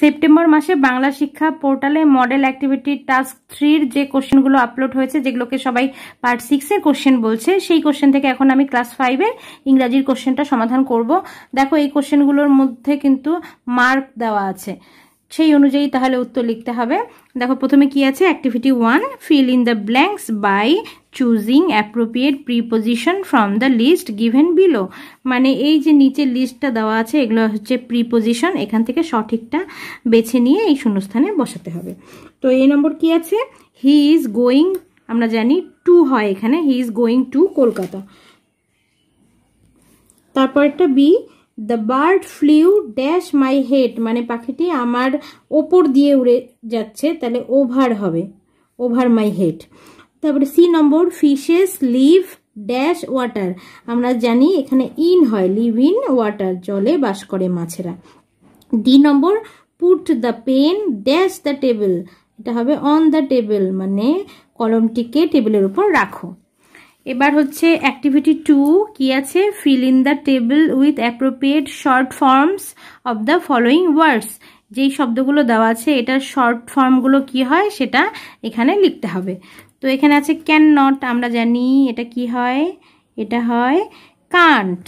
September মাসে বাংলা শিক্ষা পোর্টালে মডেল অ্যাক্টিভিটি টাস্ক থ্রির যে কোশ্চেনগুলো আপলোড হয়েছে যেগুলোকে সবাই পার্ট সিক্সের কোশ্চেন বলছে সেই কোশ্চেন থেকে এখন আমি ক্লাস ফাইভে ইংরাজির কোশ্চেনটা সমাধান করব দেখো এই কোশ্চেনগুলোর মধ্যে কিন্তু মার্ক দেওয়া আছে সেই অনুযায়ী তাহলে উত্তর লিখতে হবে দেখো প্রথমে কি আছে activity one fill in the blanks by choosing appropriate preposition from the list given below মানে এই যে নিচের লিস্টটা দেওয়া আছে এগুলো হচ্ছে প্রিপোজিশন এখান থেকে সঠিকটা বেছে নিয়ে এই শূন্যস্থানে বসাতে হবে তো এই নম্বর কি আছে হি ইজ গোয়িং আমরা জানি টু হয় এখানে he is going to Kolkata তারপর একটা B the bird flew dash my head মানে পাখিটি আমার ওপর দিয়ে উড়ে যাচ্ছে তাহলে ওভার হবে ওভার মাই হেড তারপরে C number fishes live dash water আমরা জানি এখানে ইন হয় লিভ ইন ওয়াটার জলে বাস করে মাছেরা D number put the pen dash the table এটা হবে অন দ্য টেবিল মানে কলমটিকে টেবিলের উপর রাখো এবার হচ্ছে অ্যাক্টিভিটি টু কি আছে fill in the table with appropriate short forms of the following words যেই শব্দগুলো দেওয়া আছে এটার শর্ট ফর্মগুলো কি হয় সেটা এখানে লিখতে হবে তো এখানে আছে ক্যান নট আমরা জানি এটা কি হয় এটা হয় কান্ট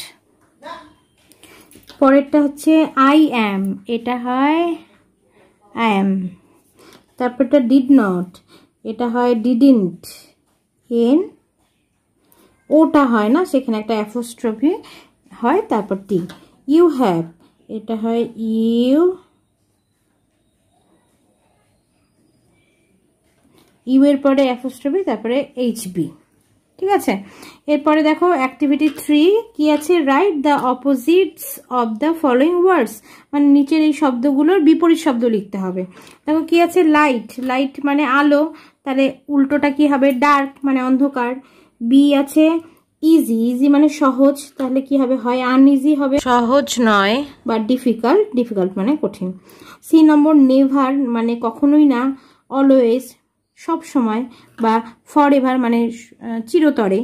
পরেরটা হচ্ছে আই অ্যাম এটা হয় আই অ্যাম তারপরটা ডিড নট এটা হয় ডিডিন্ট এন ওটা হয় না সেখানে একটা অ্যাফোস্ট্রফি হয় তারপর টি ইউ হ্যাভ এটা হয় ইউ ইউ এর পরে অ্যাফোস্ট্রফি তারপরে এইচবি ঠিক আছে এরপরে দেখো অ্যাক্টিভিটি থ্রি কি আছে write the opposites of the following words মানে নিচের এই শব্দগুলোর বিপরীত শব্দ লিখতে হবে দেখো কি আছে লাইট লাইট মানে আলো তাহলে উল্টোটা কি হবে ডার্ক মানে অন্ধকার বি আছে ইজি ইজি মানে সহজ তাহলে কি হবে হয় আনইজি হবে সহজ নয় বা ডিফিকাল্ট ডিফিকাল্ট মানে কঠিন সি নম্বর নেভার মানে কখনোই না অলওয়েজ সব সময় বা ফর এভার মানে চিরতরে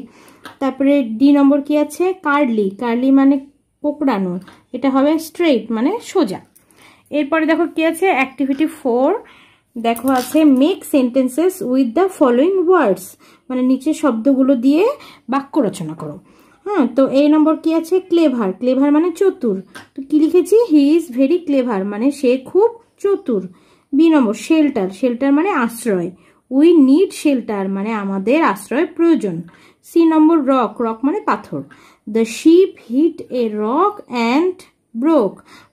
তারপরে ডি নম্বর কি আছে কার্লি কার্লি মানে কোকড়ানো এটা হবে স্ট্রেইট মানে সোজা এরপরে দেখো কি আছে অ্যাক্টিভিটি ফোর দেখো আছে make sentences with the following words মানে নিচে শব্দগুলো দিয়ে বাক্য রচনা করো হ্যাঁ তো এই নম্বর কি আছে ক্লেভার ক্লেভার মানে চতুর তো কি লিখেছি হি ইজ ভেরি ক্লেভার মানে সে খুব চতুর বি নম্বর শেল্টার শেল্টার মানে আশ্রয় উই নিড শেল্টার মানে আমাদের আশ্রয় প্রয়োজন সি নম্বর রক রক মানে পাথর the ship hit a rock and broke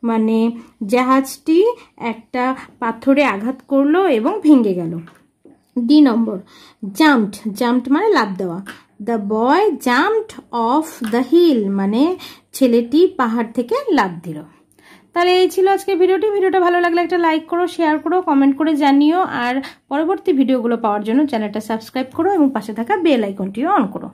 মানে জাহাজটি একটা পাথরে আঘাত করলো এবং ভেঙে গেল ডি নম্বর জাম্পড জাম্পড মানে লাভ দেওয়া the boy jumped off the hill মানে ছেলেটি পাহাড় থেকে লাভ দিল তাহলে এই ছিল আজকে ভিডিওটি ভিডিওটা ভালো লাগলে একটা লাইক করো শেয়ার করো কমেন্ট করে জানিও আর পরবর্তী ভিডিওগুলো পাওয়ার জন্য চ্যানেলটা সাবস্ক্রাইব করো এবং পাশে থাকা বেল আইকনটিও অন করো